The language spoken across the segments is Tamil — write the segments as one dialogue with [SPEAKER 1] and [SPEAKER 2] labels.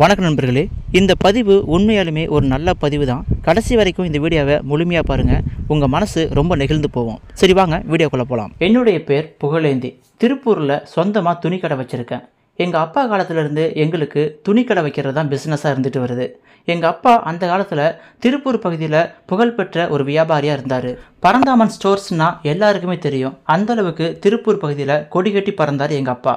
[SPEAKER 1] வணக்கம் நண்பர்களே இந்த பதிவு உண்மையாலுமே ஒரு நல்ல பதிவு தான் கடைசி வரைக்கும் இந்த வீடியோவை முழுமையாக பாருங்கள் உங்கள் மனசு ரொம்ப நெகிழ்ந்து போவோம் சரி வாங்க வீடியோக்குள்ளே போகலாம் என்னுடைய பேர் புகழேந்தி திருப்பூரில் சொந்தமாக துணிக்கடை வச்சுருக்கேன் எங்கள் அப்பா காலத்திலேருந்து எங்களுக்கு துணிக்கடை வைக்கிறது தான் பிஸ்னஸாக இருந்துட்டு வருது எங்கள் அப்பா அந்த காலத்தில் திருப்பூர் பகுதியில் புகழ்பெற்ற ஒரு வியாபாரியாக இருந்தார் பரந்தாமன் ஸ்டோர்ஸ்னால் எல்லாருக்குமே தெரியும் அந்தளவுக்கு திருப்பூர் பகுதியில் கொடி கட்டி பறந்தார் எங்கள் அப்பா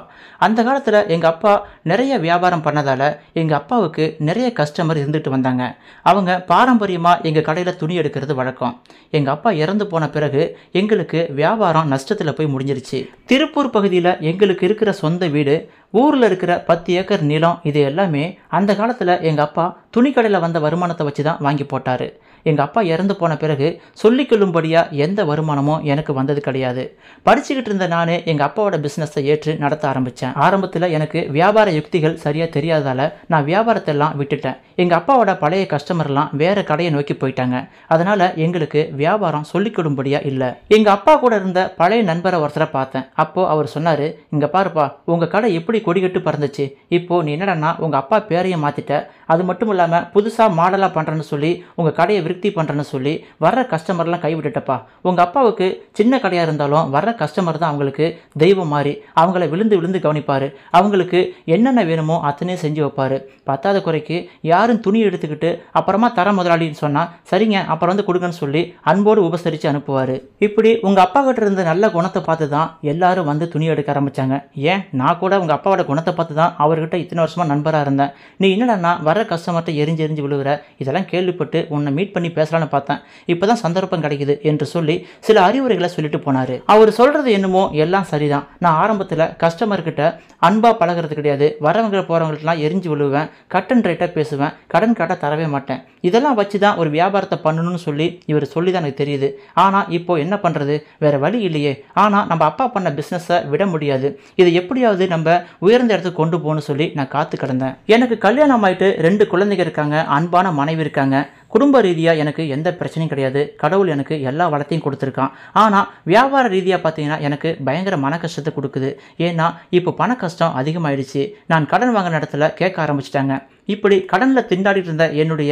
[SPEAKER 1] அந்த காலத்தில் எங்கள் அப்பா நிறைய வியாபாரம் பண்ணதால் எங்கள் அப்பாவுக்கு நிறைய கஸ்டமர் இருந்துட்டு வந்தாங்க அவங்க பாரம்பரியமாக எங்கள் கடையில் துணி எடுக்கிறது வழக்கம் எங்கள் அப்பா இறந்து போன பிறகு எங்களுக்கு வியாபாரம் நஷ்டத்தில் போய் முடிஞ்சிருச்சு திருப்பூர் பகுதியில் எங்களுக்கு இருக்கிற சொந்த வீடு ஊரில் இருக்கிற பத்து ஏக்கர் நிலம் இது எல்லாமே அந்த காலத்தில் எங்கள் அப்பா துணிக்கடையில் வந்த வருமானத்தை வச்சு தான் வாங்கி போட்டார் எங்கள் அப்பா இறந்து போன பிறகு சொல்லிக்கொள்ளும்படியாக எந்த வருமானமும் எனக்கு வந்தது கிடையாது படிச்சுக்கிட்டு இருந்த நான் எங்கள் அப்பாவோட பிஸ்னஸை ஏற்று நடத்த ஆரம்பித்தேன் ஆரம்பத்தில் எனக்கு வியாபார யுக்திகள் சரியாக தெரியாததால் நான் வியாபாரத்தை எல்லாம் விட்டுட்டேன் எங்கள் அப்பாவோட பழைய கஸ்டமர்லாம் வேறு கடையை நோக்கி போயிட்டாங்க அதனால் எங்களுக்கு வியாபாரம் சொல்லிக்கொள்ளும்படியாக இல்லை எங்கள் அப்பா கூட இருந்த பழைய நண்பரை ஒருத்தரை பார்த்தேன் அப்போது அவர் சொன்னார் இங்கே பாருப்பா உங்கள் கடை எப்படி கொடிகட்டு பறந்துச்சு இப்போது நீ என்னடனா உங்கள் அப்பா பேரையும் மாற்றிட்ட அது மட்டும் இல்லாமல் புதுசாக மாடலாக பண்ணுறேன்னு சொல்லி உங்கள் கடையை திருப்தி பண்ணுறேன்னு சொல்லி வர்ற கஸ்டமர்லாம் கைவிட்டுட்டப்பா உங்கள் அப்பாவுக்கு சின்ன கடையாக இருந்தாலும் வர்ற கஸ்டமர் தான் அவங்களுக்கு தெய்வம் மாதிரி அவங்கள விழுந்து விழுந்து கவனிப்பார் அவங்களுக்கு என்னென்ன வேணுமோ அத்தனையும் செஞ்சு வைப்பார் பத்தாத குறைக்கு யாரும் துணி எடுத்துக்கிட்டு அப்புறமா தர முதலாளின்னு சொன்னால் சரிங்க அப்புறம் வந்து கொடுங்கன்னு சொல்லி அன்போடு உபசரித்து அனுப்புவார் இப்படி உங்கள் அப்பா கிட்ட இருந்த நல்ல குணத்தை பார்த்து தான் எல்லாரும் வந்து துணி எடுக்க ஆரம்பித்தாங்க ஏன் நான் கூட உங்கள் அப்பாவோட குணத்தை பார்த்து தான் அவர்கிட்ட இத்தனை வருஷமாக நண்பராக இருந்தேன் நீ என்னடா வர்ற கஸ்டமர்கிட்ட எரிஞ்சு எரிஞ்சு விழுகிற இதெல்லாம் கேள்விப்பட்டு உன்னை மீட் பண்ணி பண்ணி பேசலாம்னு பார்த்தேன் இப்போ தான் சந்தர்ப்பம் கிடைக்குது என்று சொல்லி சில அறிவுரைகளை சொல்லிட்டு போனார் அவர் சொல்கிறது என்னமோ எல்லாம் சரிதான் நான் ஆரம்பத்தில் கஸ்டமர்கிட்ட அன்பாக பழகிறது கிடையாது வரவங்க போகிறவங்களுக்குலாம் எரிஞ்சு விழுவேன் கட் அண்ட் ரேட்டாக பேசுவேன் கடன் காட்ட தரவே மாட்டேன் இதெல்லாம் வச்சு தான் ஒரு வியாபாரத்தை பண்ணணும்னு சொல்லி இவர் சொல்லி தான் எனக்கு தெரியுது ஆனால் இப்போ என்ன பண்ணுறது வேறு வழி இல்லையே ஆனால் நம்ம அப்பா பண்ண பிஸ்னஸை விட முடியாது இதை எப்படியாவது நம்ம உயர்ந்த இடத்துக்கு கொண்டு போகணும்னு சொல்லி நான் காத்து கிடந்தேன் எனக்கு கல்யாணம் ஆயிட்டு ரெண்டு குழந்தைங்க இருக்காங்க அன்பான மனைவி இருக்காங்க குடும்ப ரீதியாக எனக்கு எந்த பிரச்சனையும் கிடையாது கடவுள் எனக்கு எல்லா வளத்தையும் கொடுத்துருக்கான் ஆனால் வியாபார ரீதியாக பார்த்தீங்கன்னா எனக்கு பயங்கர மன கஷ்டத்தை கொடுக்குது ஏன்னா இப்போ பண கஷ்டம் அதிகமாயிடுச்சு நான் கடன் வாங்கின இடத்துல கேட்க ஆரம்பிச்சிட்டாங்க இப்படி கடனில் திண்டாடிட்டு இருந்த என்னுடைய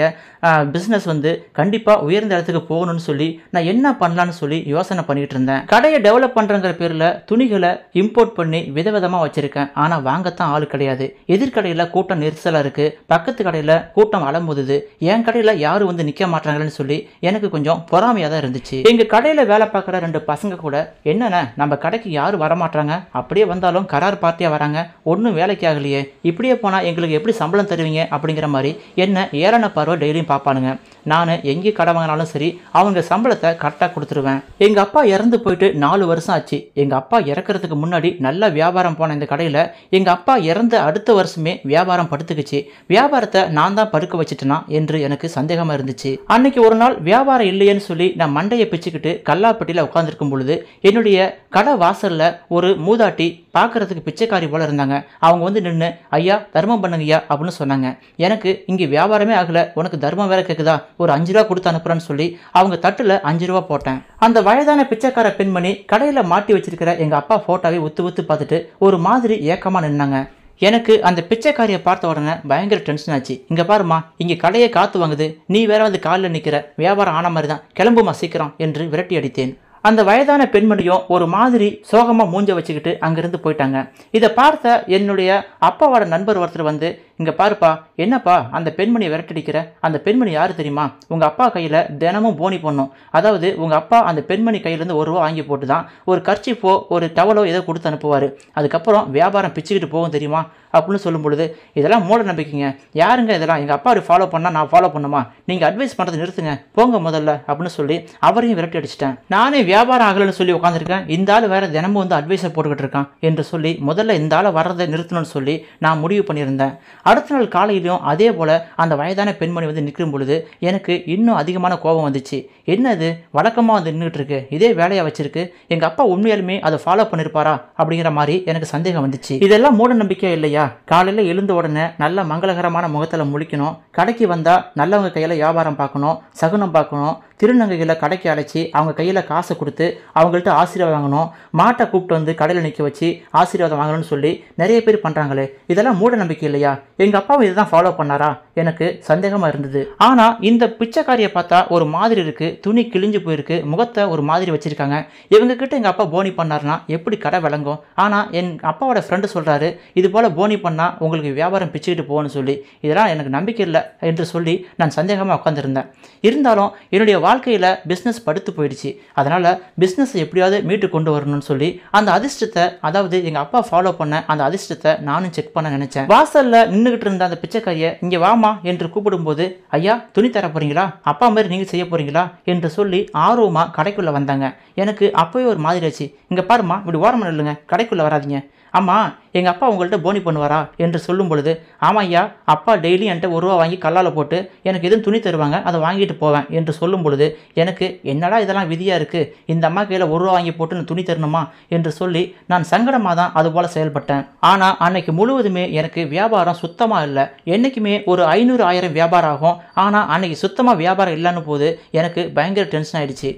[SPEAKER 1] பிஸ்னஸ் வந்து கண்டிப்பாக உயர்ந்த இடத்துக்கு போகணும்னு சொல்லி நான் என்ன பண்ணலான்னு சொல்லி யோசனை பண்ணிகிட்டு இருந்தேன் கடையை டெவலப் பண்ணுறங்கிற பேரில் துணிகளை இம்போர்ட் பண்ணி விதவிதமாக வச்சுருக்கேன் ஆனால் வாங்கத்தான் ஆள் கிடையாது எதிர்கடையில் கூட்டம் நெரிசலாக இருக்குது பக்கத்து கடையில் கூட்டம் அலம்புது என் கடையில் யாரும் வந்து நிற்க மாட்டாங்களேன்னு சொல்லி எனக்கு கொஞ்சம் பொறாமையாக தான் இருந்துச்சு எங்கள் கடையில் வேலை பார்க்குற ரெண்டு பசங்க கூட என்னென்ன நம்ம கடைக்கு யாரும் வரமாட்டாங்க அப்படியே வந்தாலும் கரார் பார்ட்டியாக வராங்க ஒன்றும் வேலைக்கு ஆகலையே இப்படியே போனால் எங்களுக்கு எப்படி சம்பளம் தருவீங்க அப்படிங்கிற மாதிரி என்ன ஏரான பருவம் டெய்லியும் பார்ப்பானுங்க நான் எங்கே கடை வாங்கினாலும் சரி அவங்க சம்பளத்தை கரெக்டாக கொடுத்துருவேன் எங்கள் அப்பா இறந்து போயிட்டு நாலு வருஷம் ஆச்சு எங்கள் அப்பா இறக்கிறதுக்கு முன்னாடி நல்லா வியாபாரம் போன இந்த கடையில் எங்கள் அப்பா இறந்த அடுத்த வருஷமே வியாபாரம் படுத்துக்குச்சு வியாபாரத்தை நான் தான் படுக்க வச்சுட்டேனா என்று எனக்கு சந்தேகமாக இருந்துச்சு அன்னைக்கு ஒரு நாள் வியாபாரம் இல்லையேன்னு சொல்லி நான் மண்டையை பிச்சுக்கிட்டு கல்லாப்பட்டியில் உட்காந்துருக்கும் பொழுது என்னுடைய கடை வாசலில் ஒரு மூதாட்டி பார்க்குறதுக்கு பிச்சைக்காரி போல் இருந்தாங்க அவங்க வந்து நின்று ஐயா தர்மம் பண்ணுங்கய்யா அப்படின்னு சொன்னாங்க எனக்கு இங்கே வியாபாரமே ஆகலை உனக்கு தர்மம் வேற கேட்குதா ஒரு அஞ்சு ரூபா கொடுத்து அனுப்புறேன்னு சொல்லி அவங்க தட்டில் அஞ்சு ரூபா போட்டேன் அந்த வயதான பிச்சைக்கார பெண்மணி கடையில் மாட்டி வச்சிருக்கிற எங்கள் அப்பா போட்டோவை ஒத்து ஒத்து பார்த்துட்டு ஒரு மாதிரி ஏக்கமாக நின்னாங்க எனக்கு அந்த பிச்சைக்காரியை பார்த்த உடனே பயங்கர டென்ஷன் ஆச்சு இங்கே பாருமா இங்கே கடையை காத்து வாங்குது நீ வேற வந்து காலில் நிற்கிற வியாபாரம் ஆன மாதிரி தான் கிளம்புமா சீக்கிரம் என்று விரட்டி அடித்தேன் அந்த வயதான பெண்மணியும் ஒரு மாதிரி சோகமாக மூஞ்ச வச்சுக்கிட்டு அங்கேருந்து போயிட்டாங்க இதை பார்த்த என்னுடைய அப்பாவோட நண்பர் ஒருத்தர் வந்து இங்கே பாருப்பா என்னப்பா அந்த பெண்மணியை விரட்டடிக்கிற அந்த பெண்மணி யார் தெரியுமா உங்கள் அப்பா கையில் தினமும் போனி பண்ணும் அதாவது உங்கள் அப்பா அந்த பெண்மணி கையிலேருந்து ஒரு ரூபா வாங்கி போட்டு தான் ஒரு கர்ச்சிப்போ ஒரு டவலோ ஏதோ கொடுத்து அனுப்புவார் அதுக்கப்புறம் வியாபாரம் பிச்சுக்கிட்டு போகும் தெரியுமா அப்படின்னு சொல்லும் பொழுது இதெல்லாம் மூட நம்பிக்கைங்க யாருங்க இதெல்லாம் எங்கள் அப்பா அப்படி ஃபாலோ பண்ணால் நான் ஃபாலோ பண்ணுமா நீங்கள் அட்வைஸ் பண்ணுறது நிறுத்துங்க போங்க முதல்ல அப்படின்னு சொல்லி அவரையும் விரட்டி அடிச்சிட்டேன் நானே வியாபாரம் ஆகலைன்னு சொல்லி உட்காந்துருக்கேன் இந்த ஆள் வேறு தினமும் வந்து அட்வைஸை போட்டுக்கிட்டு இருக்கான் என்று சொல்லி முதல்ல இந்த ஆளை வர்றதை நிறுத்தணும்னு சொல்லி நான் முடிவு பண்ணியிருந்தேன் அடுத்த நாள் காலையிலையும் அதே போல் அந்த வயதான பெண்மணி வந்து நிற்கும் பொழுது எனக்கு இன்னும் அதிகமான கோபம் வந்துச்சு என்னது வழக்கமாக வந்து நின்றுட்டுருக்கு இதே வேலையாக வச்சிருக்கு எங்கள் அப்பா உண்மையாலுமே அதை ஃபாலோ பண்ணியிருப்பாரா அப்படிங்கிற மாதிரி எனக்கு சந்தேகம் வந்துச்சு இதெல்லாம் மூட நம்பிக்கையா இல்லையா காலையில் எழுந்த உடனே நல்ல மங்களகரமான முகத்தில் முழிக்கணும் கடைக்கு வந்தால் நல்லவங்க கையில் வியாபாரம் பார்க்கணும் சகுனம் பார்க்கணும் திருநங்கைகளை கடைக்கு அழைச்சி அவங்க கையில் காசை கொடுத்து அவங்கள்ட்ட ஆசீர்வாதம் வாங்கணும் மாட்டை கூப்பிட்டு வந்து கடையில் நிற்க வச்சு ஆசீர்வாதம் வாங்கணும்னு சொல்லி நிறைய பேர் பண்ணுறாங்களே இதெல்லாம் மூட நம்பிக்கை இல்லையா எங்கள் அப்பாவும் இதை தான் ஃபாலோ பண்ணாரா எனக்கு சந்தேகமாக இருந்தது ஆனால் இந்த பிச்சைக்காரியை பார்த்தா ஒரு மாதிரி இருக்குது துணி கிழிஞ்சு போயிருக்கு முகத்தை ஒரு மாதிரி வச்சுருக்காங்க இவங்கக்கிட்ட எங்கள் அப்பா போனி பண்ணார்னா எப்படி கடை விளங்கும் ஆனால் என் அப்பாவோட ஃப்ரெண்டு சொல்கிறாரு இது போல் போனி பண்ணால் உங்களுக்கு வியாபாரம் பிச்சுக்கிட்டு போகணும்னு சொல்லி இதெல்லாம் எனக்கு நம்பிக்கை இல்லை என்று சொல்லி நான் சந்தேகமாக உட்காந்துருந்தேன் இருந்தாலும் என்னுடைய வாழ்க்கையில் பிஸ்னஸ் படுத்து போயிடுச்சு அதனால் பிஸ்னஸ் எப்படியாவது மீட்டு கொண்டு வரணும்னு சொல்லி அந்த அதிர்ஷ்டத்தை அதாவது எங்கள் அப்பா ஃபாலோ பண்ண அந்த அதிர்ஷ்டத்தை நானும் செக் பண்ண நினச்சேன் வாசலில் நின்றுக்கிட்டு இருந்த அந்த பிச்சைக்காரியை இங்கே வாமா என்று கூப்பிடும்போது ஐயா துணி தர போகிறீங்களா அப்பா மாதிரி நீங்கள் செய்ய போகிறீங்களா என்று சொல்லி ஆர்வமாக கடைக்குள்ளே வந்தாங்க எனக்கு அப்போவே ஒரு மாதிரி ஆச்சு இங்கே பாருமா இப்படி ஓரமாக இல்லைங்க கடைக்குள்ளே வராதிங்க ஆமாம் எங்கள் அப்பா உங்கள்கிட்ட போனி பண்ணுவாரா என்று சொல்லும் பொழுது ஆமாம் ஐயா அப்பா டெய்லி என்கிட்ட ஒரு ரூபா வாங்கி கல்லால் போட்டு எனக்கு எதுவும் துணி தருவாங்க அதை வாங்கிட்டு போவேன் என்று சொல்லும் பொழுது எனக்கு என்னடா இதெல்லாம் விதியாக இருக்குது இந்த அம்மா கையில் ஒரு ரூபா வாங்கி போட்டு நான் துணி தரணுமா என்று சொல்லி நான் சங்கடமாக தான் அதுபோல் செயல்பட்டேன் ஆனால் அன்னைக்கு முழுவதுமே எனக்கு வியாபாரம் சுத்தமாக இல்லை என்றைக்குமே ஒரு ஐநூறு ஆயிரம் வியாபாரம் ஆகும் ஆனால் அன்னைக்கு சுத்தமாக வியாபாரம் இல்லைன்னு போது எனக்கு பயங்கர டென்ஷன் ஆகிடுச்சு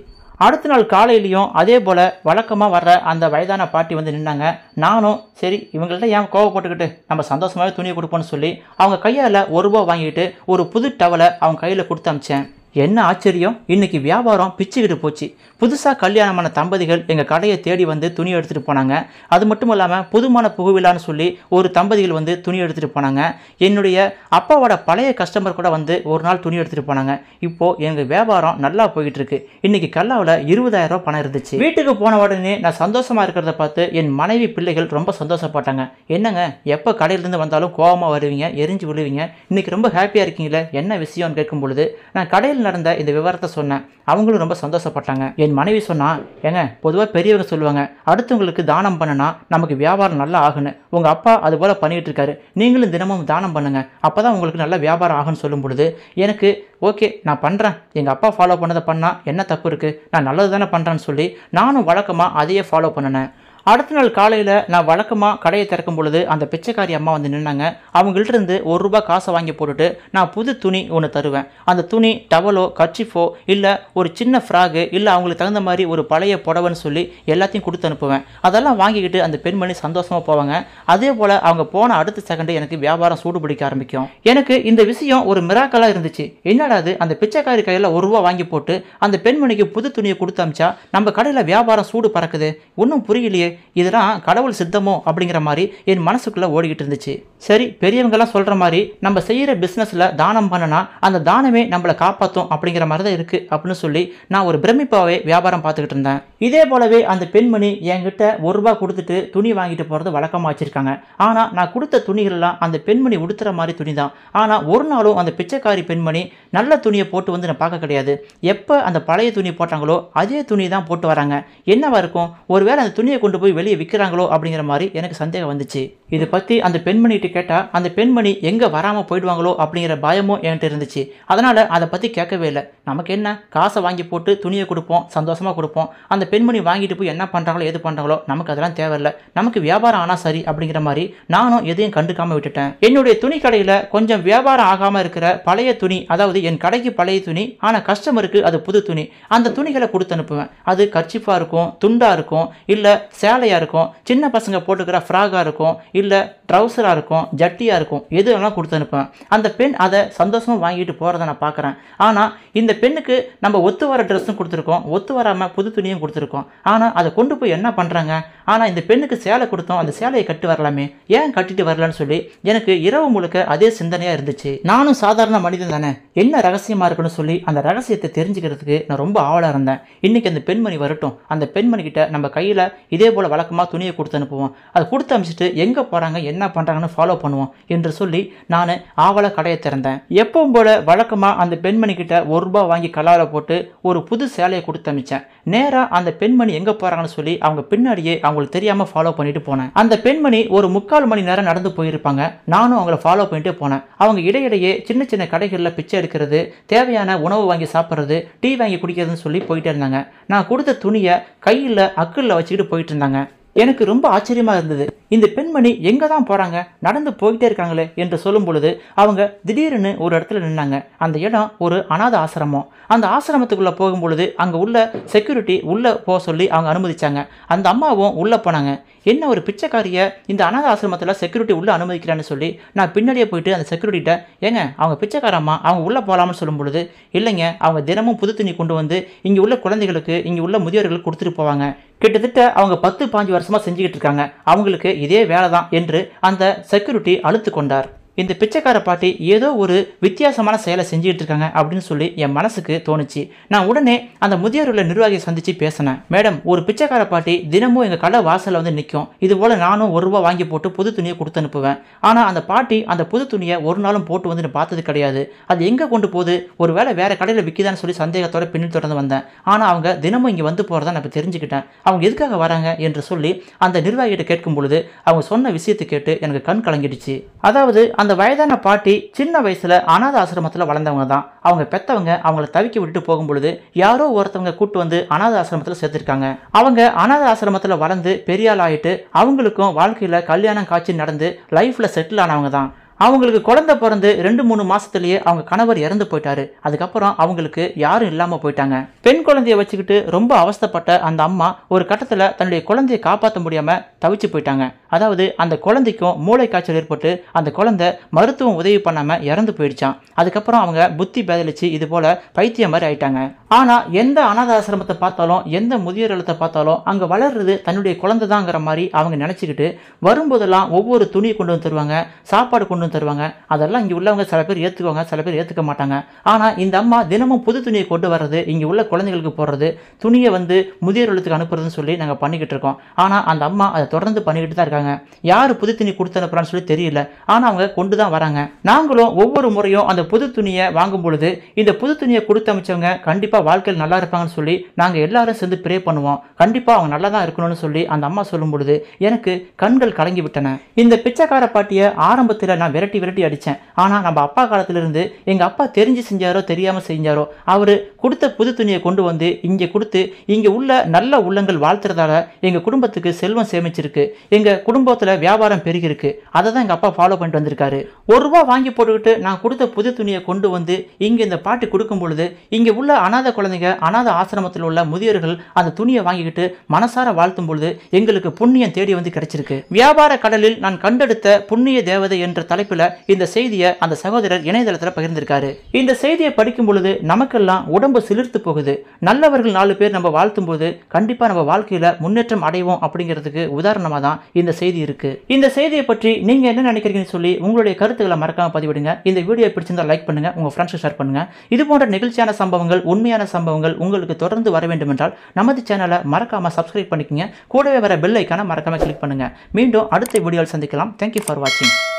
[SPEAKER 1] அடுத்த நாள் காலையிலையும் அதே போல் வழக்கமாக வர்ற அந்த வயதான பாட்டி வந்து நின்னாங்க நானும் சரி இவங்கள்ட்ட ஏன் கோவப்பட்டுக்கிட்டு நம்ம சந்தோஷமாகவே துணியை கொடுப்போம்னு சொல்லி அவங்க கையால் ஒரு ரூபா வாங்கிட்டு ஒரு புது டவலை அவங்க கையில் கொடுத்து அமிச்சேன் என்ன ஆச்சரியம் இன்னைக்கு வியாபாரம் பிச்சுக்கிட்டு போச்சு புதுசாக கல்யாணமான தம்பதிகள் எங்கள் கடையை தேடி வந்து துணி எடுத்துகிட்டு போனாங்க அது மட்டும் இல்லாமல் புதுமான புகுவிழான்னு சொல்லி ஒரு தம்பதிகள் வந்து துணி எடுத்துகிட்டு போனாங்க என்னுடைய அப்பாவோட பழைய கஸ்டமர் கூட வந்து ஒரு நாள் துணி எடுத்துகிட்டு போனாங்க இப்போது எங்கள் வியாபாரம் நல்லா போயிட்டுருக்கு இன்றைக்கி கல்லாவில் இருபதாயிரம் பணம் இருந்துச்சு வீட்டுக்கு போன உடனே நான் சந்தோஷமாக இருக்கிறத பார்த்து என் மனைவி பிள்ளைகள் ரொம்ப சந்தோஷப்பட்டாங்க என்னங்க எப்போ கடையிலேருந்து வந்தாலும் கோபமாக வருவீங்க எரிஞ்சு விழுவீங்க இன்றைக்கி ரொம்ப ஹாப்பியாக இருக்கீங்களே என்ன விஷயம்னு கேட்கும் பொழுது நான் கடையில் நடந்த இந்த விவரத்தை சொன்னேன் அவங்களும் ரொம்ப சந்தோஷப்பட்டாங்க என் மனைவி சொன்னா ஏங்க பொதுவாக பெரியவங்க சொல்லுவாங்க அடுத்தவங்களுக்கு தானம் பண்ணனா நமக்கு வியாபாரம் நல்லா ஆகுன்னு உங்கள் அப்பா அது போல் பண்ணிகிட்டு இருக்காரு நீங்களும் தினமும் தானம் பண்ணுங்க அப்போ தான் உங்களுக்கு நல்ல வியாபாரம் ஆகும்னு சொல்லும் பொழுது எனக்கு ஓகே நான் பண்ணுறேன் எங்கள் அப்பா ஃபாலோ பண்ணதை பண்ணால் என்ன தப்பு இருக்குது நான் நல்லது தானே பண்ணுறேன்னு சொல்லி நானும் வழக்கமாக அதையே ஃபாலோ பண்ணினேன் அடுத்த நாள் காலையில் நான் வழக்கமாக கடையை திறக்கும் பொழுது அந்த பிச்சைக்காரி அம்மா வந்து நின்னாங்க அவங்கள்ட்ட இருந்து ஒரு ரூபா காசை வாங்கி போட்டுட்டு நான் புது துணி ஒன்று தருவேன் அந்த துணி டவலோ கர்ச்சிஃபோ இல்லை ஒரு சின்ன ஃப்ராகு இல்லை அவங்களுக்கு தகுந்த மாதிரி ஒரு பழைய புடவைன்னு சொல்லி எல்லாத்தையும் கொடுத்து அனுப்புவேன் அதெல்லாம் வாங்கிக்கிட்டு அந்த பெண்மணி சந்தோஷமாக போவாங்க அதே போல் அவங்க போன அடுத்த செகண்டு எனக்கு வியாபாரம் சூடு பிடிக்க ஆரம்பிக்கும் எனக்கு இந்த விஷயம் ஒரு மிராக்கலாக இருந்துச்சு என்னடாது அந்த பிச்சைக்காரி கையில் ஒரு ரூபா வாங்கி போட்டு அந்த பெண்மணிக்கு புது துணியை கொடுத்து அமிச்சா நம்ம கடையில் வியாபாரம் சூடு பறக்குது ஒன்றும் புரியலையே இதெல்லாம் கடவுள் சித்தமோ அப்படிங்கிற மாதிரி என் மனசுக்குள்ளே ஓடிக்கிட்டு இருந்துச்சு சரி பெரியவங்கெல்லாம் சொல்கிற மாதிரி நம்ம செய்கிற பிஸ்னஸில் தானம் பண்ணனா அந்த தானமே நம்மளை காப்பாற்றும் அப்படிங்கிற மாதிரி தான் இருக்குது அப்படின்னு சொல்லி நான் ஒரு பிரமிப்பாகவே வியாபாரம் பார்த்துக்கிட்டு இருந்தேன் இதே போலவே அந்த பெண்மணி என்கிட்ட ஒரு ரூபா கொடுத்துட்டு துணி வாங்கிட்டு போகிறது வழக்கமாக வச்சுருக்காங்க ஆனால் நான் கொடுத்த துணிகள்லாம் அந்த பெண்மணி உடுத்துற மாதிரி துணி தான் ஆனால் ஒரு நாளும் அந்த பிச்சைக்காரி பெண்மணி நல்ல துணியை போட்டு வந்து நான் பார்க்க கிடையாது எப்போ அந்த பழைய துணி போட்டாங்களோ அதே துணி தான் போட்டு வராங்க என்னவா இருக்கும் ஒருவேளை அந்த துணியை கொண்டு போய் வெளியே விற்கிறாங்களோ அப்படிங்கிற மாதிரி எனக்கு சந்தேகம் வந்துச்சு இதை பற்றி அந்த பெண்மணிகிட்ட கேட்டால் அந்த பெண்மணி எங்கே வராமல் போயிடுவாங்களோ அப்படிங்கிற பயமும் என்கிட்ட இருந்துச்சு அதனால் அதை பற்றி கேட்கவே இல்லை நமக்கு என்ன காசை வாங்கி போட்டு துணியை கொடுப்போம் சந்தோஷமாக கொடுப்போம் அந்த பெண்மணி வாங்கிட்டு போய் என்ன பண்ணுறாங்களோ எது பண்ணுறாங்களோ நமக்கு அதெல்லாம் தேவையில்லை நமக்கு வியாபாரம் ஆனால் சரி அப்படிங்கிற மாதிரி நானும் எதையும் கண்டுக்காமல் விட்டுட்டேன் என்னுடைய துணி கடையில் கொஞ்சம் வியாபாரம் ஆகாமல் இருக்கிற பழைய துணி அதாவது என் கடைக்கு பழைய துணி ஆனால் கஸ்டமருக்கு அது புது துணி அந்த துணிகளை கொடுத்து அனுப்புவேன் அது கர்ச்சிப்பாக இருக்கும் துண்டாக இருக்கும் இல்லை சேலையாக இருக்கும் சின்ன பசங்க போட்டுக்கிற ஃப்ராகாக இருக்கும் இல்லை ட்ரௌசராக இருக்கும் ஜட்டியாக இருக்கும் எது வேணாலும் கொடுத்து அனுப்புவேன் அந்த பெண் அதை சந்தோஷமாக வாங்கிட்டு போகிறத நான் பார்க்குறேன் ஆனால் இந்த பெண்ணுக்கு நம்ம ஒத்து வர ட்ரெஸ்ஸும் கொடுத்துருக்கோம் ஒத்து வராமல் புது துணியும் கொடுத்துருக்கோம் ஆனால் அதை கொண்டு போய் என்ன பண்ணுறாங்க ஆனால் இந்த பெண்ணுக்கு சேலை கொடுத்தோம் அந்த சேலையை கட்டி வரலாமே ஏன் கட்டிட்டு வரலான்னு சொல்லி எனக்கு இரவு முழுக்க அதே சிந்தனையாக இருந்துச்சு நானும் சாதாரண மனிதன் தானே என்ன ரகசியமாக இருக்குன்னு சொல்லி அந்த ரகசியத்தை தெரிஞ்சுக்கிறதுக்கு நான் ரொம்ப ஆவலாக இருந்தேன் இன்றைக்கி அந்த பெண்மணி வரட்டும் அந்த பெண்மணிக்கிட்ட நம்ம கையில் இதே போல் போல் வழக்கமாக துணியை கொடுத்து அனுப்புவோம் அதை கொடுத்து அனுப்பிச்சிட்டு எங்கே போகிறாங்க என்ன பண்ணுறாங்கன்னு ஃபாலோ பண்ணுவோம் என்று சொல்லி நான் ஆவலை கடையை திறந்தேன் எப்பவும் போல் வழக்கமாக அந்த பெண்மணிக்கிட்ட ஒரு ரூபா வாங்கி கலாவில் போட்டு ஒரு புது சேலையை கொடுத்து அனுப்பிச்சேன் நேராக அந்த பெண்மணி எங்கே போகிறாங்கன்னு சொல்லி அவங்க பின்னாடியே அவங்களுக்கு தெரியாமல் ஃபாலோ பண்ணிட்டு போனேன் அந்த பெண்மணி ஒரு முக்கால் மணி நேரம் நடந்து போயிருப்பாங்க நானும் அவங்கள ஃபாலோ பண்ணிட்டு போனேன் அவங்க இடையிடையே சின்ன சின்ன கடைகளில் பிச்சை எடுக்கிறது தேவையான உணவு வாங்கி சாப்பிட்றது டீ வாங்கி குடிக்கிறதுன்னு சொல்லி போயிட்டே இருந்தாங்க நான் கொடுத்த துணியை கையில் அக்கில் வச்சுக்கிட்டு போயிட்டு இருந்தாங்க பண்ணுங்கள் எனக்கு ரொம்ப ஆச்சரியமாக இருந்தது இந்த பெண்மணி எங்கே தான் போகிறாங்க நடந்து போய்கிட்டே இருக்காங்களே என்று சொல்லும் பொழுது அவங்க திடீர்னு ஒரு இடத்துல நின்னாங்க அந்த இடம் ஒரு அநாத ஆசிரமம் அந்த ஆசிரமத்துக்குள்ளே போகும்பொழுது அங்கே உள்ள செக்யூரிட்டி உள்ளே போக சொல்லி அவங்க அனுமதித்தாங்க அந்த அம்மாவும் உள்ளே போனாங்க என்ன ஒரு பிச்சைக்காரியை இந்த அநாத ஆசிரமத்தில் செக்யூரிட்டி உள்ளே அனுமதிக்கிறான்னு சொல்லி நான் பின்னாடியே போயிட்டு அந்த செக்யூரிட்டிகிட்ட ஏங்க அவங்க பிச்சைக்காரம்மா அவங்க உள்ளே போகலாம்னு சொல்லும் பொழுது இல்லைங்க அவங்க தினமும் புது துணி கொண்டு வந்து இங்கே உள்ள குழந்தைகளுக்கு இங்கே உள்ள முதியோர்களுக்கு கொடுத்துட்டு போவாங்க கிட்டத்தட்ட அவங்க பத்து பாஞ்சு வருஷம் வருஷமாக செஞ்சுக்கிட்டு இருக்காங்க அவங்களுக்கு இதே வேலை தான் என்று அந்த செக்யூரிட்டி அழுத்து கொண்டார் இந்த பிச்சைக்கார பாட்டி ஏதோ ஒரு வித்தியாசமான செயலை செஞ்சுக்கிட்டு இருக்காங்க அப்படின்னு சொல்லி என் மனசுக்கு தோணுச்சு நான் உடனே அந்த முதியோர் உள்ள நிர்வாகியை சந்தித்து பேசினேன் மேடம் ஒரு பிச்சைக்கார பாட்டி தினமும் எங்கள் கடை வாசலில் வந்து நிற்கும் இது போல் நானும் ஒரு ரூபா வாங்கி போட்டு புது துணியை கொடுத்து அனுப்புவேன் ஆனால் அந்த பாட்டி அந்த புது துணியை ஒரு நாளும் போட்டு வந்து நான் பார்த்தது கிடையாது அது எங்கே கொண்டு போகுது ஒரு வேளை வேறு கடையில் விற்கிதான்னு சொல்லி சந்தேகத்தோட பின்னில் தொடர்ந்து வந்தேன் ஆனால் அவங்க தினமும் இங்கே வந்து போகிறத நான் இப்போ தெரிஞ்சுக்கிட்டேன் அவங்க எதுக்காக வராங்க என்று சொல்லி அந்த நிர்வாகிகிட்ட கேட்கும் பொழுது அவங்க சொன்ன விஷயத்தை கேட்டு எனக்கு கண் கலங்கிடுச்சு அதாவது அந்த வயதான பாட்டி சின்ன வயசில் அனாத ஆசிரமத்தில் வளர்ந்தவங்க தான் அவங்க பெற்றவங்க அவங்கள தவிக்க விட்டுட்டு போகும்பொழுது யாரோ ஒருத்தவங்க கூட்டு வந்து அனாத ஆசிரமத்தில் சேர்த்துருக்காங்க அவங்க அனாத ஆசிரமத்தில் வளர்ந்து பெரியாள் ஆயிட்டு அவங்களுக்கும் வாழ்க்கையில் கல்யாணம் காட்சி நடந்து லைஃப்பில் செட்டில் ஆனவங்க தான் அவங்களுக்கு குழந்தை பிறந்து ரெண்டு மூணு மாசத்துலயே அவங்க கணவர் இறந்து போயிட்டாரு அதுக்கப்புறம் அவங்களுக்கு யாரும் இல்லாம போயிட்டாங்க பெண் குழந்தைய வச்சுக்கிட்டு ரொம்ப அவஸ்தப்பட்ட அந்த அம்மா ஒரு கட்டத்துல தன்னுடைய குழந்தைய காப்பாற்ற முடியாம தவிச்சு போயிட்டாங்க அதாவது அந்த குழந்தைக்கும் மூளை காய்ச்சல் ஏற்பட்டு அந்த குழந்தை மருத்துவம் உதவி பண்ணாம இறந்து போயிடுச்சான் அதுக்கப்புறம் அவங்க புத்தி பேதலிச்சு இது போல பைத்தியம் மாதிரி ஆயிட்டாங்க ஆனா எந்த அனாதாசிரமத்தை ஆசிரமத்தை பார்த்தாலும் எந்த முதியோர் இல்லத்தை பார்த்தாலும் அங்க வளர்றது தன்னுடைய குழந்தை தாங்கிற மாதிரி அவங்க நினைச்சுக்கிட்டு வரும்போதெல்லாம் ஒவ்வொரு துணியை கொண்டு வந்து தருவாங்க சாப்பாடு கொண்டு வந்து தருவாங்க அதெல்லாம் இங்கே உள்ளவங்க சில பேர் ஏற்றுக்குவாங்க சில பேர் ஏற்றுக்க மாட்டாங்க ஆனால் இந்த அம்மா தினமும் புது துணியை கொண்டு வர்றது இங்கே உள்ள குழந்தைகளுக்கு போடுறது துணியை வந்து முதியோர்களுக்கு அனுப்புறதுன்னு சொல்லி நாங்கள் பண்ணிக்கிட்டு இருக்கோம் ஆனால் அந்த அம்மா அதை தொடர்ந்து பண்ணிக்கிட்டு தான் இருக்காங்க யார் புது துணி கொடுத்து அனுப்புறான்னு சொல்லி தெரியல ஆனால் அவங்க கொண்டு தான் வராங்க நாங்களும் ஒவ்வொரு முறையும் அந்த புது துணியை வாங்கும் பொழுது இந்த புது துணியை கொடுத்து அமைச்சவங்க கண்டிப்பாக வாழ்க்கையில் நல்லா இருப்பாங்கன்னு சொல்லி நாங்கள் எல்லாரும் சேர்ந்து ப்ரே பண்ணுவோம் கண்டிப்பாக அவங்க நல்லா தான் இருக்கணும்னு சொல்லி அந்த அம்மா சொல்லும் பொழுது எனக்கு கண்கள் கலங்கி விட்டன இந்த பிச்சைக்கார பாட்டியை ஆரம்பத்தில் நான் விரட்டி விரட்டி அடித்தேன் ஆனால் நம்ம அப்பா காலத்திலிருந்து எங்கள் அப்பா தெரிஞ்சு செஞ்சாரோ தெரியாமல் செஞ்சாரோ அவர் கொடுத்த புது துணியை கொண்டு வந்து இங்கே கொடுத்து இங்கே உள்ள நல்ல உள்ளங்கள் வாழ்த்துறதால எங்கள் குடும்பத்துக்கு செல்வம் சேமிச்சிருக்கு எங்கள் குடும்பத்தில் வியாபாரம் பெருகிருக்கு அதை தான் எங்கள் அப்பா ஃபாலோ பண்ணிட்டு வந்திருக்காரு ஒரு ரூபா வாங்கி போட்டுக்கிட்டு நான் கொடுத்த புது துணியை கொண்டு வந்து இங்கே இந்த பாட்டு கொடுக்கும் பொழுது இங்கே உள்ள அநாத குழந்தைங்க அனாத ஆசிரமத்தில் உள்ள முதியோர்கள் அந்த துணியை வாங்கிக்கிட்டு மனசார வாழ்த்தும் பொழுது எங்களுக்கு புண்ணியம் தேடி வந்து கிடைச்சிருக்கு வியாபார கடலில் நான் கண்டெடுத்த புண்ணிய தேவதை என்ற தலை தலைப்பில் இந்த செய்தியை அந்த சகோதரர் இணையதளத்தில் பகிர்ந்திருக்காரு இந்த செய்தியை படிக்கும் பொழுது நமக்கெல்லாம் உடம்பு சிலிர்த்து போகுது நல்லவர்கள் நாலு பேர் நம்ம வாழ்த்தும் போது கண்டிப்பாக நம்ம வாழ்க்கையில் முன்னேற்றம் அடைவோம் அப்படிங்கிறதுக்கு உதாரணமாக தான் இந்த செய்தி இருக்கு இந்த செய்தியை பற்றி நீங்கள் என்ன நினைக்கிறீங்கன்னு சொல்லி உங்களுடைய கருத்துக்களை மறக்காமல் பதிவிடுங்க இந்த வீடியோ பிடிச்சிருந்தால் லைக் பண்ணுங்க உங்கள் ஃப்ரெண்ட்ஸ் ஷேர் பண்ணுங்க இது போன்ற நிகழ்ச்சியான சம்பவங்கள் உண்மையான சம்பவங்கள் உங்களுக்கு தொடர்ந்து வர வேண்டும் என்றால் நமது சேனலை மறக்காமல் சப்ஸ்கிரைப் பண்ணிக்கோங்க கூடவே வர பெல் ஐக்கான மறக்காமல் கிளிக் பண்ணுங்க மீண்டும் அடுத்த வீடியோவில் சந்திக்கலாம் தேங்க்யூ ஃபார் வாட்சிங்